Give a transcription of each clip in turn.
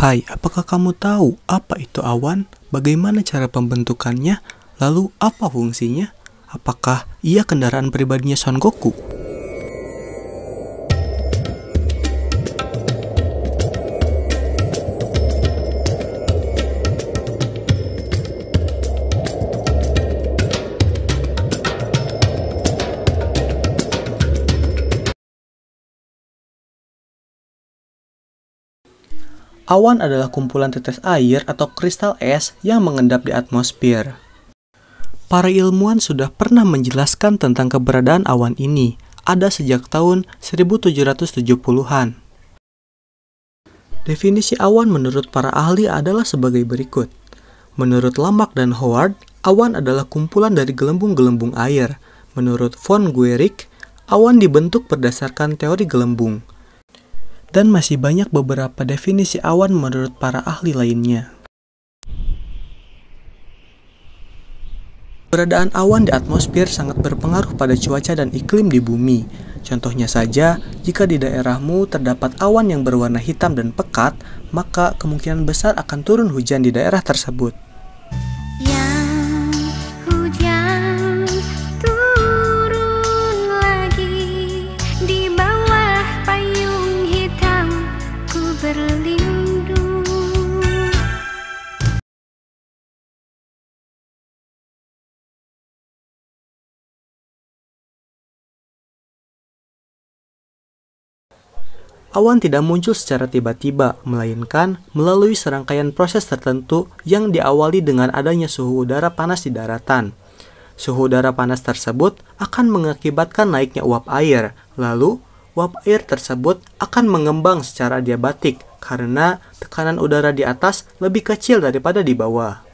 Hai, apakah kamu tahu apa itu awan? Bagaimana cara pembentukannya? Lalu apa fungsinya? Apakah ia kendaraan pribadinya Son Goku? Awan adalah kumpulan tetes air atau kristal es yang mengendap di atmosfer. Para ilmuwan sudah pernah menjelaskan tentang keberadaan awan ini, ada sejak tahun 1770-an. Definisi awan menurut para ahli adalah sebagai berikut. Menurut Lamak dan Howard, awan adalah kumpulan dari gelembung-gelembung air. Menurut von Guericke, awan dibentuk berdasarkan teori gelembung dan masih banyak beberapa definisi awan menurut para ahli lainnya. Keberadaan awan di atmosfer sangat berpengaruh pada cuaca dan iklim di bumi. Contohnya saja, jika di daerahmu terdapat awan yang berwarna hitam dan pekat, maka kemungkinan besar akan turun hujan di daerah tersebut. Awan tidak muncul secara tiba-tiba, melainkan melalui serangkaian proses tertentu yang diawali dengan adanya suhu udara panas di daratan. Suhu udara panas tersebut akan mengakibatkan naiknya uap air, lalu uap air tersebut akan mengembang secara diabatik karena tekanan udara di atas lebih kecil daripada di bawah.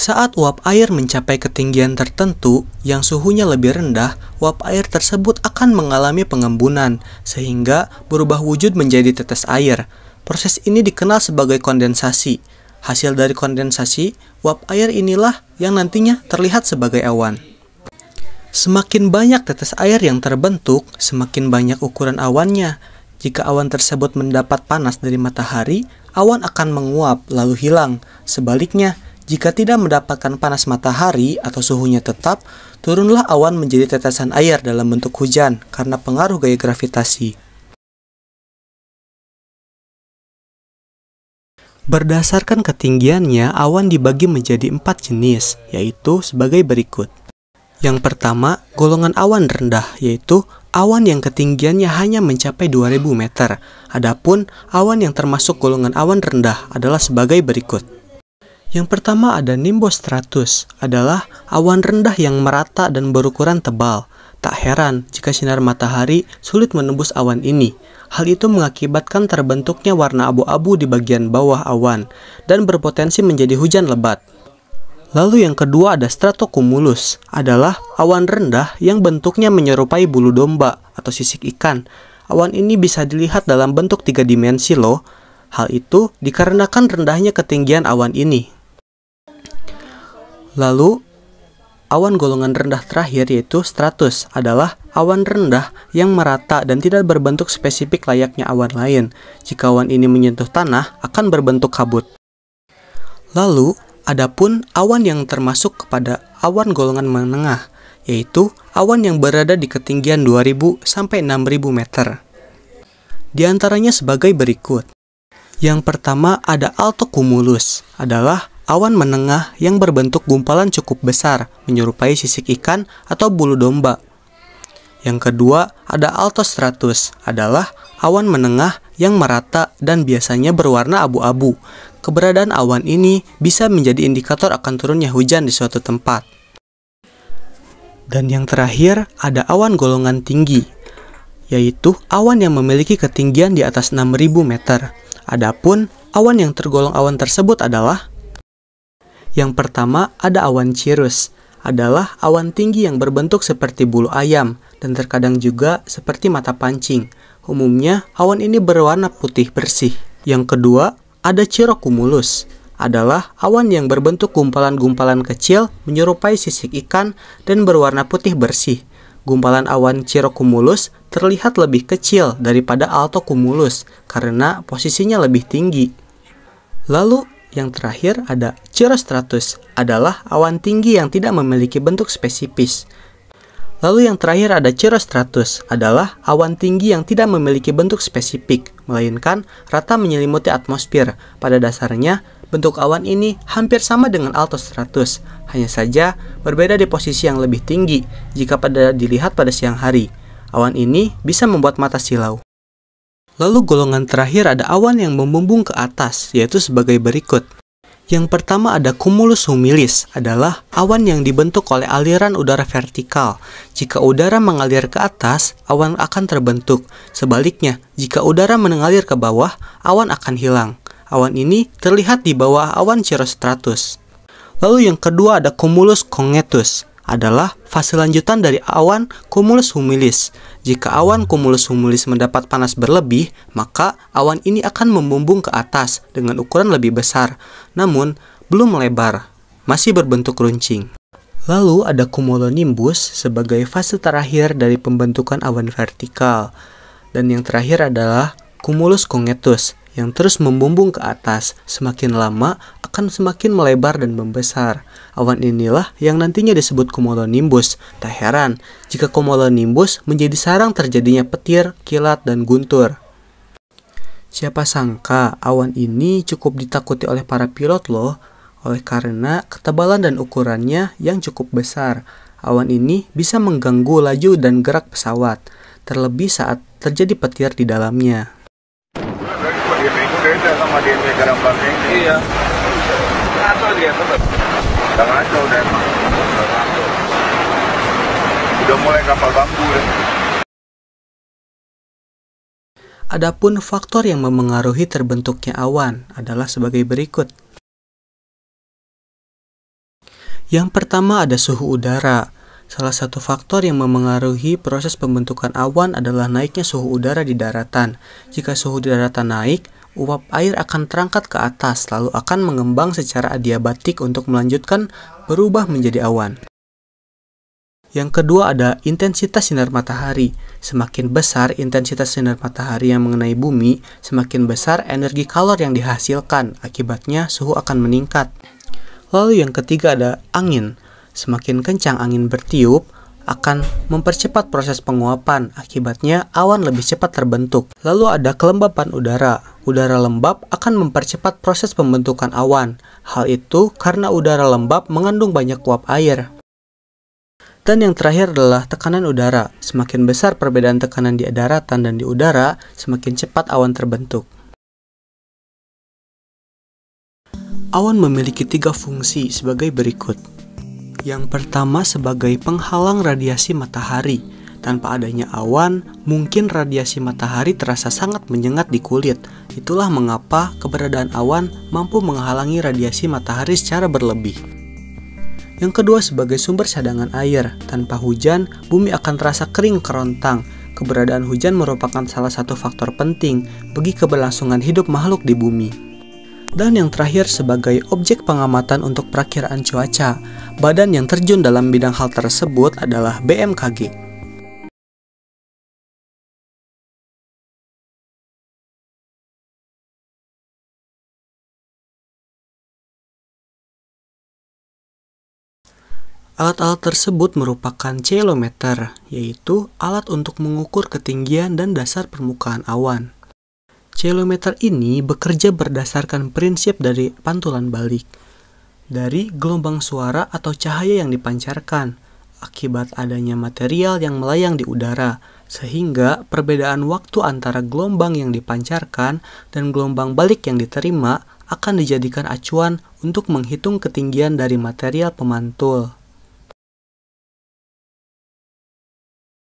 Saat uap air mencapai ketinggian tertentu yang suhunya lebih rendah, uap air tersebut akan mengalami pengembunan sehingga berubah wujud menjadi tetes air. Proses ini dikenal sebagai kondensasi. Hasil dari kondensasi, uap air inilah yang nantinya terlihat sebagai awan. Semakin banyak tetes air yang terbentuk, semakin banyak ukuran awannya. Jika awan tersebut mendapat panas dari matahari, awan akan menguap lalu hilang. Sebaliknya, jika tidak mendapatkan panas matahari atau suhunya tetap, turunlah awan menjadi tetesan air dalam bentuk hujan karena pengaruh gaya gravitasi. Berdasarkan ketinggiannya, awan dibagi menjadi empat jenis, yaitu sebagai berikut. Yang pertama, golongan awan rendah, yaitu awan yang ketinggiannya hanya mencapai 2000 meter. Adapun awan yang termasuk golongan awan rendah adalah sebagai berikut. Yang pertama ada nimbostratus, adalah awan rendah yang merata dan berukuran tebal. Tak heran jika sinar matahari sulit menembus awan ini. Hal itu mengakibatkan terbentuknya warna abu-abu di bagian bawah awan dan berpotensi menjadi hujan lebat. Lalu yang kedua ada stratocumulus, adalah awan rendah yang bentuknya menyerupai bulu domba atau sisik ikan. Awan ini bisa dilihat dalam bentuk tiga dimensi loh. Hal itu dikarenakan rendahnya ketinggian awan ini. Lalu, awan golongan rendah terakhir yaitu stratus adalah awan rendah yang merata dan tidak berbentuk spesifik layaknya awan lain. Jika awan ini menyentuh tanah, akan berbentuk kabut. Lalu, adapun awan yang termasuk kepada awan golongan menengah, yaitu awan yang berada di ketinggian 2000 sampai 6000 meter. Di antaranya sebagai berikut. Yang pertama ada alto cumulus, adalah Awan menengah yang berbentuk gumpalan cukup besar, menyerupai sisik ikan atau bulu domba. Yang kedua, ada altostratus, adalah awan menengah yang merata dan biasanya berwarna abu-abu. Keberadaan awan ini bisa menjadi indikator akan turunnya hujan di suatu tempat. Dan yang terakhir, ada awan golongan tinggi, yaitu awan yang memiliki ketinggian di atas 6000 meter. Adapun awan yang tergolong awan tersebut adalah yang pertama ada awan cirrus, adalah awan tinggi yang berbentuk seperti bulu ayam dan terkadang juga seperti mata pancing. Umumnya, awan ini berwarna putih bersih. Yang kedua, ada cirrocumulus, adalah awan yang berbentuk gumpalan-gumpalan kecil menyerupai sisik ikan dan berwarna putih bersih. Gumpalan awan cirrocumulus terlihat lebih kecil daripada altocumulus karena posisinya lebih tinggi. Lalu, yang terakhir ada cirrostratus adalah awan tinggi yang tidak memiliki bentuk spesifis. Lalu yang terakhir ada cirrostratus adalah awan tinggi yang tidak memiliki bentuk spesifik, melainkan rata menyelimuti atmosfer. Pada dasarnya, bentuk awan ini hampir sama dengan altostratus, hanya saja berbeda di posisi yang lebih tinggi jika pada dilihat pada siang hari. Awan ini bisa membuat mata silau. Lalu golongan terakhir ada awan yang membumbung ke atas, yaitu sebagai berikut. Yang pertama ada cumulus humilis, adalah awan yang dibentuk oleh aliran udara vertikal. Jika udara mengalir ke atas, awan akan terbentuk. Sebaliknya, jika udara mengalir ke bawah, awan akan hilang. Awan ini terlihat di bawah awan cirrostratus. Lalu yang kedua ada cumulus congetus, adalah fase lanjutan dari awan cumulus humilis. Jika awan cumulus humilis mendapat panas berlebih, maka awan ini akan membumbung ke atas dengan ukuran lebih besar, namun belum melebar, masih berbentuk runcing. Lalu ada cumulonimbus sebagai fase terakhir dari pembentukan awan vertikal. Dan yang terakhir adalah cumulus congetus yang terus membumbung ke atas semakin lama akan semakin melebar dan membesar. Awan inilah yang nantinya disebut cumulonimbus. Tak heran jika cumulonimbus menjadi sarang terjadinya petir, kilat, dan guntur. Siapa sangka awan ini cukup ditakuti oleh para pilot loh, oleh karena ketebalan dan ukurannya yang cukup besar. Awan ini bisa mengganggu laju dan gerak pesawat, terlebih saat terjadi petir di dalamnya sama di Iya. Ngaco dia tetap. Udah ngaco udah emang. Udah mulai kapal bambu ya Adapun faktor yang memengaruhi terbentuknya awan adalah sebagai berikut. Yang pertama ada suhu udara. Salah satu faktor yang memengaruhi proses pembentukan awan adalah naiknya suhu udara di daratan. Jika suhu di daratan naik, uap air akan terangkat ke atas lalu akan mengembang secara adiabatik untuk melanjutkan berubah menjadi awan. Yang kedua ada intensitas sinar matahari. Semakin besar intensitas sinar matahari yang mengenai bumi, semakin besar energi kalor yang dihasilkan. Akibatnya suhu akan meningkat. Lalu yang ketiga ada angin. Semakin kencang angin bertiup, akan mempercepat proses penguapan. Akibatnya awan lebih cepat terbentuk. Lalu ada kelembapan udara udara lembab akan mempercepat proses pembentukan awan. Hal itu karena udara lembab mengandung banyak uap air. Dan yang terakhir adalah tekanan udara. Semakin besar perbedaan tekanan di daratan dan di udara, semakin cepat awan terbentuk. Awan memiliki tiga fungsi sebagai berikut. Yang pertama sebagai penghalang radiasi matahari. Tanpa adanya awan, mungkin radiasi matahari terasa sangat menyengat di kulit. Itulah mengapa keberadaan awan mampu menghalangi radiasi matahari secara berlebih. Yang kedua sebagai sumber cadangan air. Tanpa hujan, bumi akan terasa kering kerontang. Keberadaan hujan merupakan salah satu faktor penting bagi keberlangsungan hidup makhluk di bumi. Dan yang terakhir sebagai objek pengamatan untuk perakiraan cuaca. Badan yang terjun dalam bidang hal tersebut adalah BMKG. Alat-alat tersebut merupakan celometer, yaitu alat untuk mengukur ketinggian dan dasar permukaan awan. Celometer ini bekerja berdasarkan prinsip dari pantulan balik, dari gelombang suara atau cahaya yang dipancarkan, akibat adanya material yang melayang di udara, sehingga perbedaan waktu antara gelombang yang dipancarkan dan gelombang balik yang diterima akan dijadikan acuan untuk menghitung ketinggian dari material pemantul.